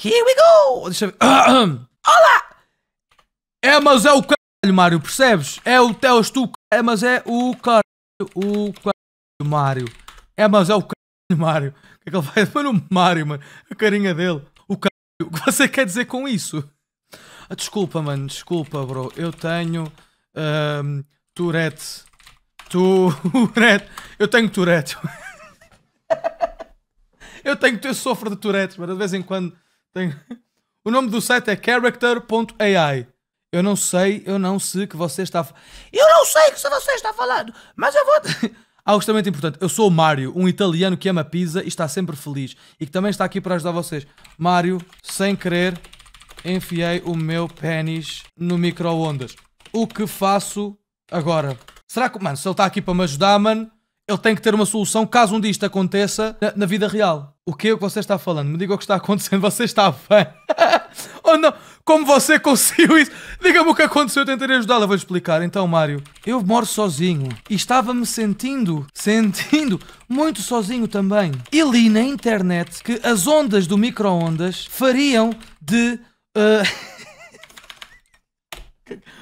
Here we go! Deixa eu ver. Olá! É, mas é o caralho, Mário, percebes? É o Teos tu, é, mas é o caralho, o caralho, Mário. É, mas é o caralho, Mário. O que é que ele vai Foi no Mário, mano, a carinha dele. O caralho, o que você quer dizer com isso? Ah, desculpa, mano, desculpa, bro. Eu tenho um, Tourette. Tourette. Eu tenho Tourette. eu tenho, eu sofro de Tourette, mas de vez em quando tenho... O nome do site é character.ai. Eu não sei, eu não sei que você está Eu não sei que você está falando, mas eu vou... Algo extremamente importante. Eu sou o Mário, um italiano que ama pizza e está sempre feliz. E que também está aqui para ajudar vocês. Mário, sem querer, enfiei o meu pênis no micro-ondas. O que faço agora? Será que... Mano, se ele está aqui para me ajudar, mano... Ele tem que ter uma solução caso um dia isto aconteça na, na vida real. O que é que você está falando? Me diga o que está acontecendo. Você está bem? Ou não? Como você conseguiu isso? Diga-me o que aconteceu. Eu tentarei ajudá-la. Vou explicar. Então, Mário, eu moro sozinho e estava-me sentindo, sentindo muito sozinho também. E li na internet que as ondas do micro-ondas fariam de. Uh...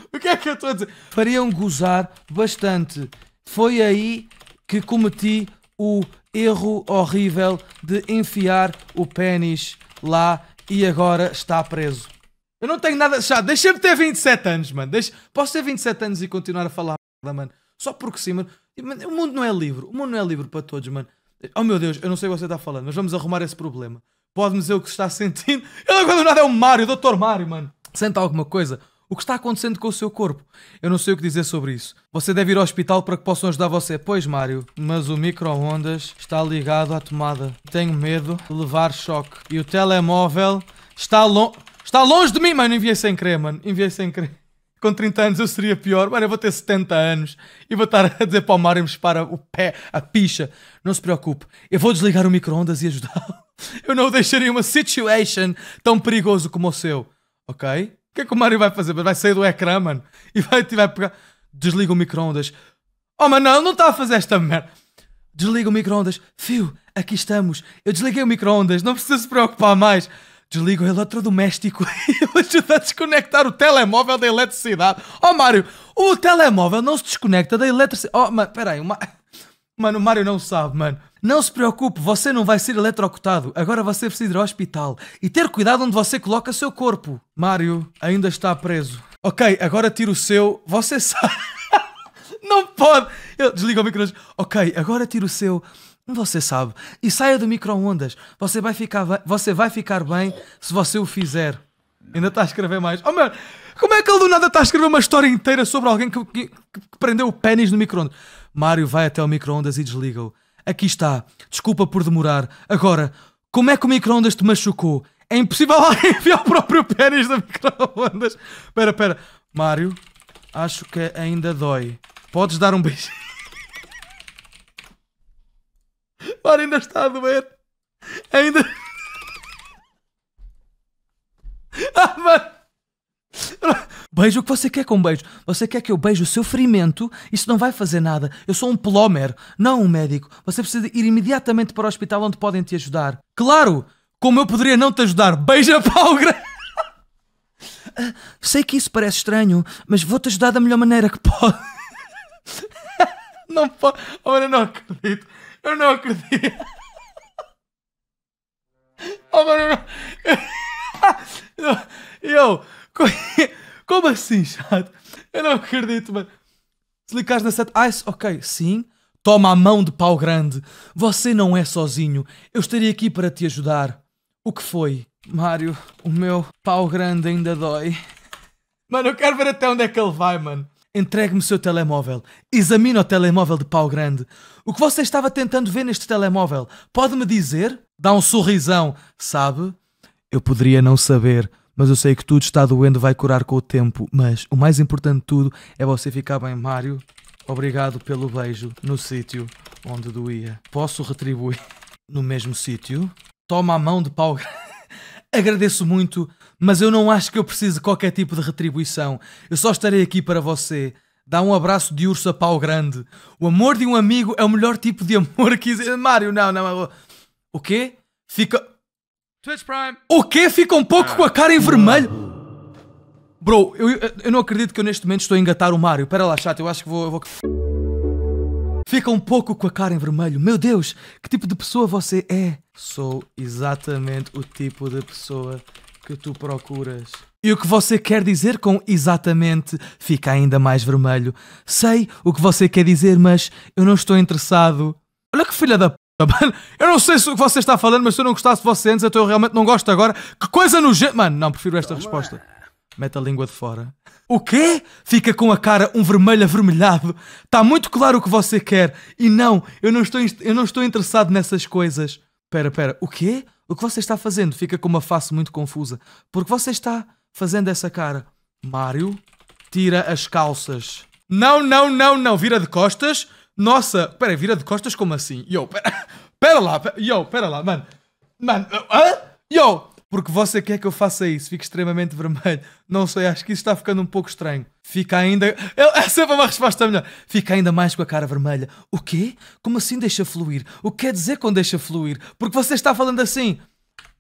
o que é que eu estou a dizer? Fariam gozar bastante. Foi aí que cometi o erro horrível de enfiar o pênis lá e agora está preso. Eu não tenho nada. Já, deixa-me ter 27 anos, mano. Deixa... Posso ter 27 anos e continuar a falar merda, mano. Só porque sim, mano. O mundo não é livre. O mundo não é livre para todos, mano. Oh meu Deus, eu não sei o que você está falando, mas vamos arrumar esse problema. Pode-me dizer o que está sentindo. Ele agora do nada é o Mario, o Dr. Mario, mano. Senta alguma coisa o que está acontecendo com o seu corpo. Eu não sei o que dizer sobre isso. Você deve ir ao hospital para que possam ajudar você. Pois, Mário, mas o micro-ondas está ligado à tomada. Tenho medo de levar choque. E o telemóvel está, está longe de mim. Mano, enviei sem crer, mano. Enviei sem crer. Com 30 anos eu seria pior. Mano, eu vou ter 70 anos e vou estar a dizer para o Mário me dispara o pé, a picha. Não se preocupe. Eu vou desligar o micro-ondas e ajudá-lo. Eu não deixaria uma situation tão perigoso como o seu. Ok? que é que o Mário vai fazer? Vai sair do ecrã, mano, e vai, vai pegar. Desliga o microondas. Oh, mano, não, não está a fazer esta merda. Desliga o microondas. Fio, aqui estamos. Eu desliguei o microondas, não precisa se preocupar mais. Desliga o eletrodoméstico e ajuda a desconectar o telemóvel da eletricidade. Oh, Mário, o telemóvel não se desconecta da eletricidade. Oh, mano, peraí, uma Mano, o Mário não sabe, mano. Não se preocupe, você não vai ser eletrocutado. Agora você precisa ir ao hospital e ter cuidado onde você coloca seu corpo. Mário ainda está preso. Ok, agora tira o seu. Você sabe. não pode! Ele desliga o microondas. Ok, agora tira o seu. Você sabe. E saia do microondas. Você vai ficar, você vai ficar bem se você o fizer. Ainda está a escrever mais. Oh, mano, como é que ele do nada está a escrever uma história inteira sobre alguém que, que, que prendeu o pênis no microondas? Mário vai até o micro-ondas e desliga-o. Aqui está. Desculpa por demorar. Agora, como é que o micro-ondas te machucou? É impossível enviar o próprio pênis do micro-ondas. Espera, espera. Mário, acho que ainda dói. Podes dar um beijo. Mário ainda está a doer. Ainda. Beijo o que você quer com um beijo. Você quer que eu beije o seu ferimento? Isso não vai fazer nada. Eu sou um plomer, não um médico. Você precisa ir imediatamente para o hospital onde podem te ajudar. Claro! Como eu poderia não te ajudar? Beija pau Sei que isso parece estranho, mas vou-te ajudar da melhor maneira que posso. não posso. Olha, eu não acredito. Eu não acredito. Oh, eu. Não... eu... Como assim, chato? Eu não acredito, mano. Se clicares na seta. Ah, ok, sim. Toma a mão de pau grande. Você não é sozinho. Eu estaria aqui para te ajudar. O que foi? Mário, o meu pau grande ainda dói. Mano, eu quero ver até onde é que ele vai, mano. Entregue-me o seu telemóvel. Examina o telemóvel de pau grande. O que você estava tentando ver neste telemóvel? Pode-me dizer? Dá um sorrisão. Sabe? Eu poderia não saber. Mas eu sei que tudo está doendo, vai curar com o tempo. Mas o mais importante de tudo é você ficar bem, Mário. Obrigado pelo beijo no sítio onde doía. Posso retribuir no mesmo sítio? Toma a mão de pau. Agradeço muito, mas eu não acho que eu precise de qualquer tipo de retribuição. Eu só estarei aqui para você. Dá um abraço de urso a pau grande. O amor de um amigo é o melhor tipo de amor que existe. Mário, não, não. O quê? Fica. O quê? Fica um pouco ah. com a cara em vermelho? Bro, eu, eu não acredito que eu neste momento estou a engatar o Mario. Pera lá, chato, eu acho que vou, vou... Fica um pouco com a cara em vermelho. Meu Deus, que tipo de pessoa você é? Sou exatamente o tipo de pessoa que tu procuras. E o que você quer dizer com exatamente fica ainda mais vermelho. Sei o que você quer dizer, mas eu não estou interessado. Olha que filha da p. Tá eu não sei se o que você está falando, mas se eu não gostasse de você antes, então eu realmente não gosto agora. Que coisa nojenta! Mano, não, prefiro esta Toma. resposta. Mete a língua de fora. O quê? Fica com a cara um vermelho avermelhado. Está muito claro o que você quer. E não, eu não estou, eu não estou interessado nessas coisas. Pera, pera, o quê? O que você está fazendo? Fica com uma face muito confusa. Porque você está fazendo essa cara. Mário, tira as calças. Não, não, não, não. Vira de costas. Nossa, pera, vira de costas como assim? Yo, pera, pera lá, pera, yo, pera lá, mano. Mano, hã? Yo, porque você quer que eu faça isso? Fico extremamente vermelho. Não sei, acho que isso está ficando um pouco estranho. Fica ainda. É sempre uma resposta melhor. Fica ainda mais com a cara vermelha. O quê? Como assim deixa fluir? O que quer dizer com deixa fluir? Porque você está falando assim.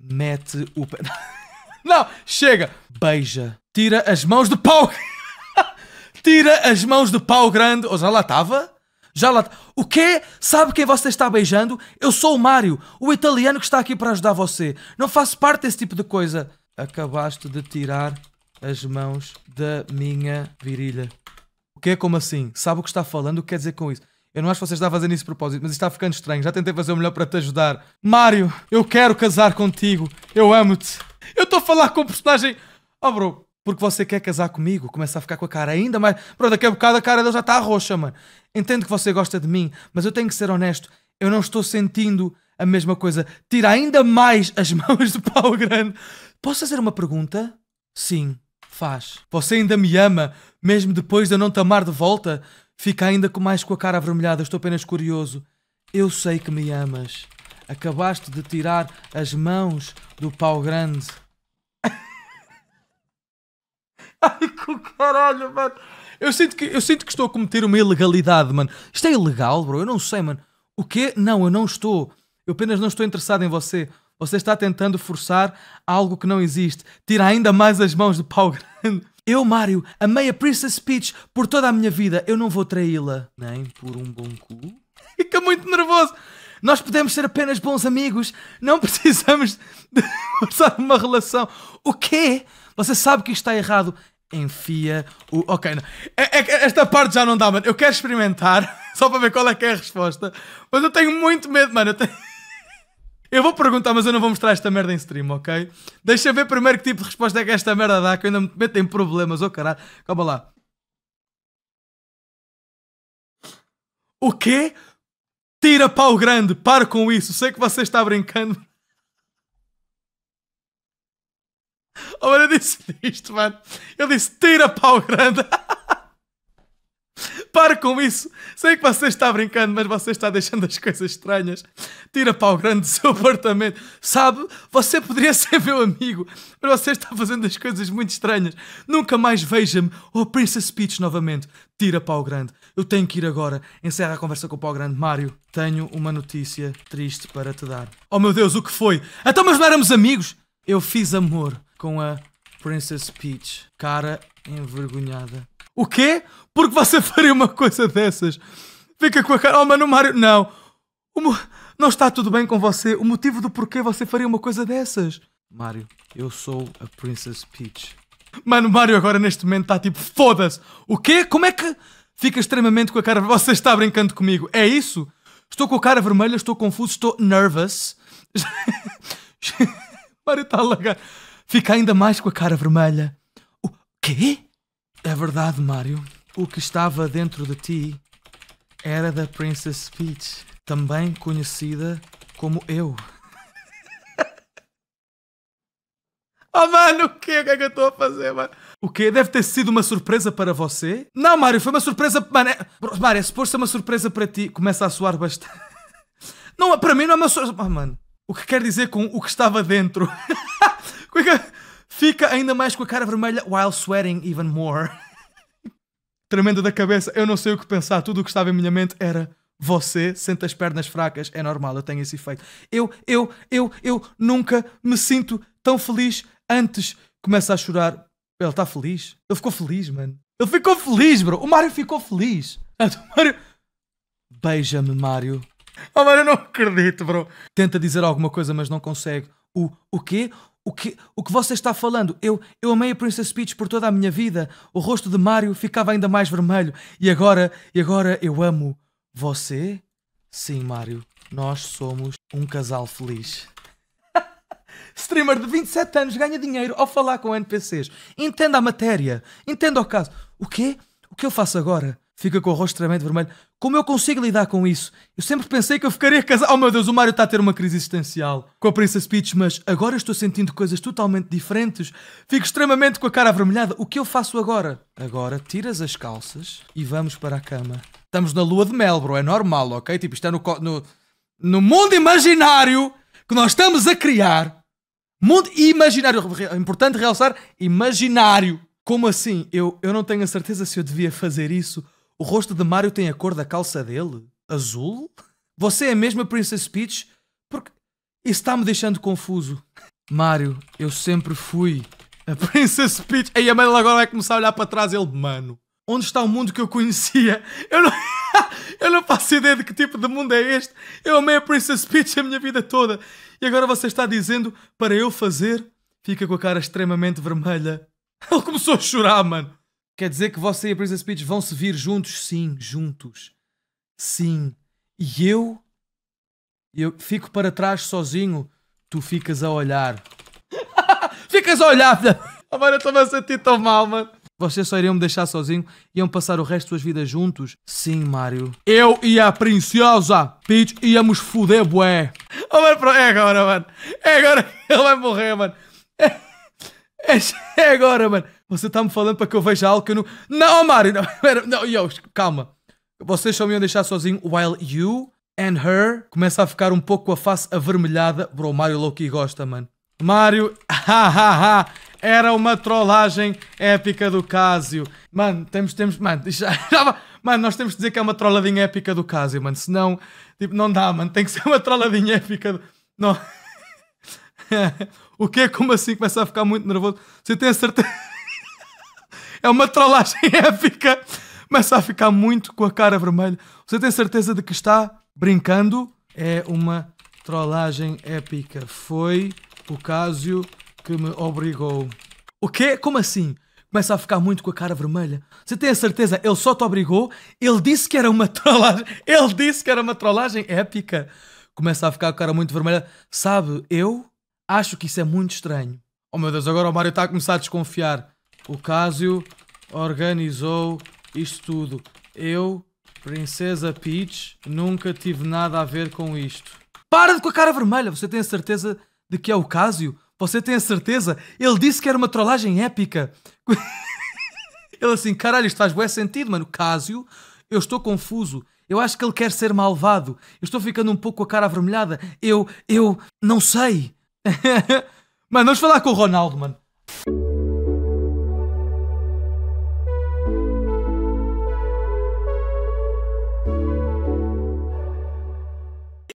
Mete o pé. Não, chega. Beija. Tira as mãos do pau. Tira as mãos do pau grande. Ou já lá estava? Já lá. O quê? Sabe quem você está beijando? Eu sou o Mário, o italiano que está aqui para ajudar você. Não faço parte desse tipo de coisa. Acabaste de tirar as mãos da minha virilha. O que é como assim? Sabe o que está falando? O que quer dizer com isso? Eu não acho que você está fazendo isso a propósito, mas está ficando estranho. Já tentei fazer o melhor para te ajudar. Mário, eu quero casar contigo. Eu amo-te. Eu estou a falar com o um personagem. Oh, bro, porque você quer casar comigo, começa a ficar com a cara ainda mais. Pronto, daqui a bocado a cara dele já está roxa, mano. Entendo que você gosta de mim, mas eu tenho que ser honesto, eu não estou sentindo a mesma coisa. Tira ainda mais as mãos do pau grande. Posso fazer uma pergunta? Sim, faz. Você ainda me ama, mesmo depois de eu não te amar de volta? Fica ainda mais com a cara avermelhada, estou apenas curioso. Eu sei que me amas. Acabaste de tirar as mãos do pau grande. Ai, que caralho, mano. Eu sinto, que, eu sinto que estou a cometer uma ilegalidade, mano. Isto é ilegal, bro? Eu não sei, mano. O quê? Não, eu não estou. Eu apenas não estou interessado em você. Você está tentando forçar algo que não existe. Tira ainda mais as mãos do pau grande. Eu, Mário, amei a Princess Peach por toda a minha vida. Eu não vou traí-la. Nem por um bom cu. Fica muito nervoso. Nós podemos ser apenas bons amigos. Não precisamos de forçar uma relação. O quê? Você sabe que isto está errado enfia o. Ok, não. É, é, esta parte já não dá, mano. Eu quero experimentar só para ver qual é que é a resposta. Mas eu tenho muito medo, mano. Eu, tenho... eu vou perguntar, mas eu não vou mostrar esta merda em stream, ok? Deixa ver primeiro que tipo de resposta é que esta merda dá, que eu ainda me meto em problemas, oh caralho. Calma lá. O quê? Tira pau grande, para com isso. Sei que você está brincando. A eu disse isto, mano. Eu disse: tira pau grande. Para com isso. Sei que você está brincando, mas você está deixando as coisas estranhas. Tira pau grande do seu apartamento. Sabe? Você poderia ser meu amigo, mas você está fazendo as coisas muito estranhas. Nunca mais veja-me ou oh, Princess Peach novamente. Tira pau grande. Eu tenho que ir agora. Encerra a conversa com o pau grande. Mário, tenho uma notícia triste para te dar. Oh meu Deus, o que foi? Então, mas não éramos amigos? Eu fiz amor com a Princess Peach. Cara envergonhada. O quê? Porque você faria uma coisa dessas? Fica com a cara. Oh, mano, Mario. Não. Mo... Não está tudo bem com você. O motivo do porquê você faria uma coisa dessas? Mario, eu sou a Princess Peach. Mano, Mario agora neste momento está tipo, foda-se. O quê? Como é que fica extremamente com a cara. Você está brincando comigo? É isso? Estou com a cara vermelha, estou confuso, estou nervous. Mario está a lagar. Fica ainda mais com a cara vermelha. O quê? É verdade, Mario. O que estava dentro de ti era da Princess Peach, também conhecida como eu. Oh, mano, o que é que eu estou a fazer, mano? O quê? Deve ter sido uma surpresa para você? Não, Mário, foi uma surpresa... Mano, é... Mário, é suposto ser uma surpresa para ti. Começa a soar bastante... Não, para mim não é uma surpresa... Oh, mano, o que quer dizer com o que estava dentro? Fica ainda mais com a cara vermelha while sweating even more. Tremenda da cabeça, eu não sei o que pensar, tudo o que estava em minha mente era você sente as pernas fracas, é normal, eu tenho esse efeito. Eu, eu, eu, eu nunca me sinto tão feliz antes. Começa a chorar. Ele está feliz? Ele ficou feliz, mano. Ele ficou feliz, bro. O Mario ficou feliz. O Mario... Beija-me, Mario. Oh, Mário, eu não acredito, bro. Tenta dizer alguma coisa, mas não consegue. O, o quê? O que, o que você está falando? Eu, eu amei a Princess Peach por toda a minha vida. O rosto de Mario ficava ainda mais vermelho. E agora, e agora eu amo você? Sim, Mario. Nós somos um casal feliz. Streamer de 27 anos ganha dinheiro ao falar com NPCs. Entenda a matéria. Entenda o caso. O quê? O que eu faço agora? fica com o rosto extremamente vermelho. Como eu consigo lidar com isso? Eu sempre pensei que eu ficaria casado. Oh meu Deus, o Mario está a ter uma crise existencial com a Princess Peach, mas agora estou sentindo coisas totalmente diferentes. Fico extremamente com a cara avermelhada. O que eu faço agora? Agora tiras as calças e vamos para a cama. Estamos na lua de mel, bro. É normal, ok? Tipo, está é no, no, no mundo imaginário que nós estamos a criar. Mundo imaginário. É importante realçar imaginário. Como assim? Eu, eu não tenho a certeza se eu devia fazer isso o rosto de Mario tem a cor da calça dele? Azul? Você é mesmo a Princess Peach? Porque isso está-me deixando confuso. Mario, eu sempre fui a Princess Peach. E a mãe agora vai começar a olhar para trás ele, mano, onde está o mundo que eu conhecia? Eu não, eu não faço ideia de que tipo de mundo é este. Eu amei a Princess Peach a minha vida toda. E agora você está dizendo para eu fazer? Fica com a cara extremamente vermelha. Ele começou a chorar, mano. Quer dizer que você e a Princess Peach vão se vir juntos? Sim, juntos. Sim. E eu? Eu fico para trás sozinho, tu ficas a olhar. ficas a olhar, Agora eu estou a sentir tão mal, mano. Vocês só iriam me deixar sozinho? Iam passar o resto das vidas juntos? Sim, Mario. Eu e a princesa Peach íamos foder, bué. Oh, mano, é agora, mano. É agora que ele vai morrer, mano. É... É agora, mano. Você tá-me falando para que eu veja algo que eu não. Não, Mário! Não, pera, não, yo, calma. Vocês só me iam deixar sozinho while you and her começa a ficar um pouco com a face avermelhada. Bro, Mário Loki gosta, mano. Mário, hahaha, era uma trollagem épica do Casio. Mano, temos, temos, mano, já, já, mano, nós temos de dizer que é uma trolladinha épica do Casio, mano. Senão, tipo, não dá, mano. Tem que ser uma trolladinha épica do. Não. o que é como assim começa a ficar muito nervoso? Você tem a certeza? é uma trollagem épica. Começa a ficar muito com a cara vermelha. Você tem certeza de que está brincando? É uma trollagem épica. Foi o Cásio que me obrigou. O quê? Como assim? Começa a ficar muito com a cara vermelha. Você tem a certeza? Ele só te obrigou? Ele disse que era uma trollagem. Ele disse que era uma trollagem épica. Começa a ficar com a cara muito vermelha. Sabe, eu Acho que isso é muito estranho. Oh meu Deus, agora o Mário está a começar a desconfiar. O Cásio organizou isto tudo. Eu, Princesa Peach, nunca tive nada a ver com isto. Para de com a cara vermelha! Você tem a certeza de que é o Cásio? Você tem a certeza? Ele disse que era uma trollagem épica. ele assim, caralho, isto faz bué sentido, mano. Cásio, eu estou confuso. Eu acho que ele quer ser malvado. Eu estou ficando um pouco com a cara avermelhada. Eu, eu, não sei. Mano, vamos falar com o Ronaldo, mano.